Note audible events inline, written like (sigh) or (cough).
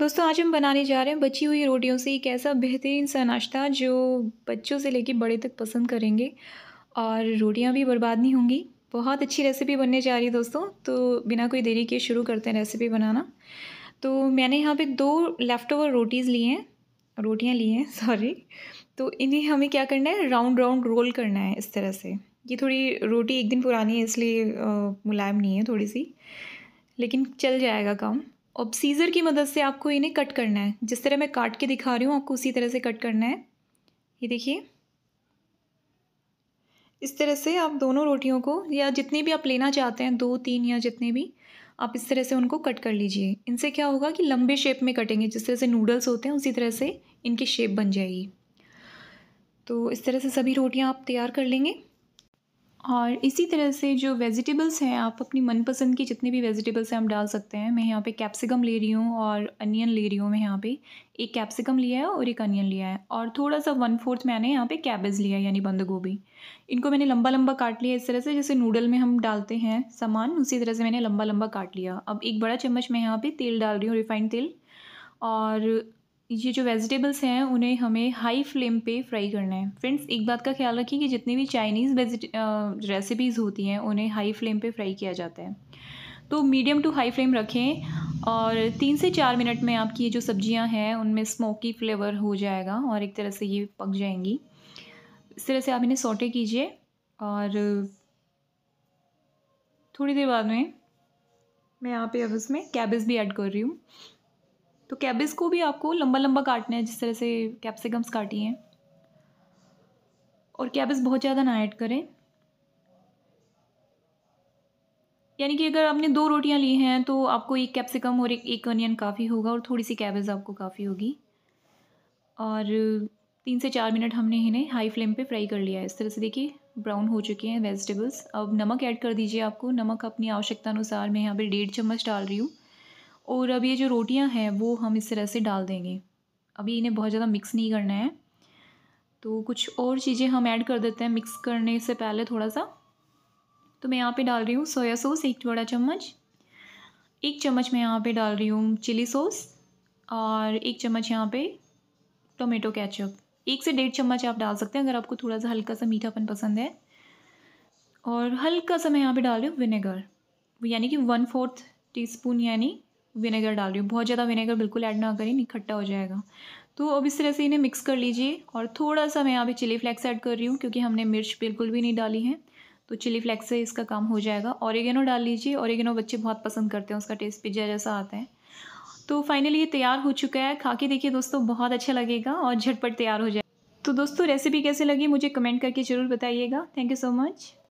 दोस्तों आज हम बनाने जा रहे हैं बची हुई रोटियों से एक ऐसा बेहतरीन सा नाश्ता जो बच्चों से लेकर बड़े तक पसंद करेंगे और रोटियां भी बर्बाद नहीं होंगी बहुत अच्छी रेसिपी बनने जा रही है दोस्तों तो बिना कोई देरी के शुरू करते हैं रेसिपी बनाना तो मैंने यहाँ पे दो लेफ़्ट ओवर रोटीज़ लिए हैं रोटियाँ ली हैं सॉरी (laughs) तो इन्हें हमें क्या करना है राउंड राउंड रोल करना है इस तरह से ये थोड़ी रोटी एक दिन पुरानी है इसलिए मुलायम नहीं है थोड़ी सी लेकिन चल जाएगा काम अब सीज़र की मदद से आपको इन्हें कट करना है जिस तरह मैं काट के दिखा रही हूँ आपको उसी तरह से कट करना है ये देखिए इस तरह से आप दोनों रोटियों को या जितनी भी आप लेना चाहते हैं दो तीन या जितने भी आप इस तरह से उनको कट कर लीजिए इनसे क्या होगा कि लंबे शेप में कटेंगे जिस तरह से नूडल्स होते हैं उसी तरह से इनकी शेप बन जाएगी तो इस तरह से सभी रोटियां आप तैयार कर लेंगे और इसी तरह से जो वेजिटेबल्स हैं आप अपनी मनपसंद की जितने भी वेजिटेबल्स हैं हम डाल सकते हैं मैं यहाँ पे कैप्सिकम ले रही हूँ और अनियन ले रही हूँ मैं यहाँ पे एक कैप्सिकम लिया है और एक अनियन लिया है और थोड़ा सा वन फोर्थ मैंने यहाँ पे कैबेज लिया है यानी बंद गोभी इनको मैंने लंबा लंबा काट लिया इस तरह से जैसे नूडल में हम डालते हैं सामान उसी तरह से मैंने लंबा लंबा काट लिया अब एक बड़ा चम्मच मैं यहाँ पर तेल डाल रही हूँ रिफाइंड तेल और ये जो वेजिटेबल्स हैं उन्हें हमें हाई फ्लेम पे फ्राई करना है फ्रेंड्स एक बात का ख्याल रखें कि जितनी भी चाइनीज़ रेसिपीज़ होती हैं उन्हें हाई फ्लेम पे फ्राई किया जाता है तो मीडियम टू हाई फ्लेम रखें और तीन से चार मिनट में आपकी ये जो सब्जियां हैं उनमें स्मोकी फ्लेवर हो जाएगा और एक तरह से ये पक जाएंगी इस तरह से आप इन्हें सोटे कीजिए और थोड़ी देर बाद में मैं यहाँ पे अब उसमें कैबेज भी ऐड कर रही हूँ तो कैबिज को भी आपको लंबा लंबा काटना है जिस तरह से कैप्सिकम्स काटी हैं और कैबेज बहुत ज़्यादा ना ऐड करें यानी कि अगर आपने दो रोटियां ली हैं तो आपको एक कैप्सिकम और एक एक अनियन काफ़ी होगा और थोड़ी सी कैबेज आपको काफ़ी होगी और तीन से चार मिनट हमने इन्हें हाई फ्लेम पे फ्राई कर लिया है इस तरह से देखिए ब्राउन हो चुके हैं वेजिटेबल्स अब नमक ऐड कर दीजिए आपको नमक अपनी आवश्यकता अनुसार मैं यहाँ पर डेढ़ चम्मच डाल रही हूँ और अब ये जो रोटियां हैं वो हम इस तरह से डाल देंगे अभी इन्हें बहुत ज़्यादा मिक्स नहीं करना है तो कुछ और चीज़ें हम ऐड कर देते हैं मिक्स करने से पहले थोड़ा सा तो मैं यहाँ पे डाल रही हूँ सोया सॉस एक बड़ा चम्मच एक चम्मच मैं यहाँ पे डाल रही हूँ चिली सॉस और एक चम्मच यहाँ पे टोमेटो कैचअप एक से डेढ़ चम्मच आप डाल सकते हैं अगर आपको थोड़ा सा हल्का सा मीठापन पसंद है और हल्का सा मैं यहाँ पर डाल रही हूँ विनेगर यानी कि वन फोर्थ टी यानी विनेगर डाल रही हूँ बहुत ज़्यादा विनेगर बिल्कुल ऐड ना करें इकट्ठा हो जाएगा तो अब इस तरह से इन्हें मिक्स कर लीजिए और थोड़ा सा मैं यहाँ पे चिली फ्लेक्स ऐड कर रही हूँ क्योंकि हमने मिर्च बिल्कुल भी नहीं डाली है तो चिली फ्लेक्स से इसका काम हो जाएगा ऑरिगेनो डाल लीजिए ऑरिगेनो बच्चे बहुत पसंद करते हैं उसका टेस्ट पिज्जा जैसा आता है तो फाइनली ये तैयार हो चुका है खा के देखिए दोस्तों बहुत अच्छा लगेगा और झटपट तैयार हो जाए तो दोस्तों रेसिपी कैसे लगी मुझे कमेंट करके ज़रूर बताइएगा थैंक यू सो मच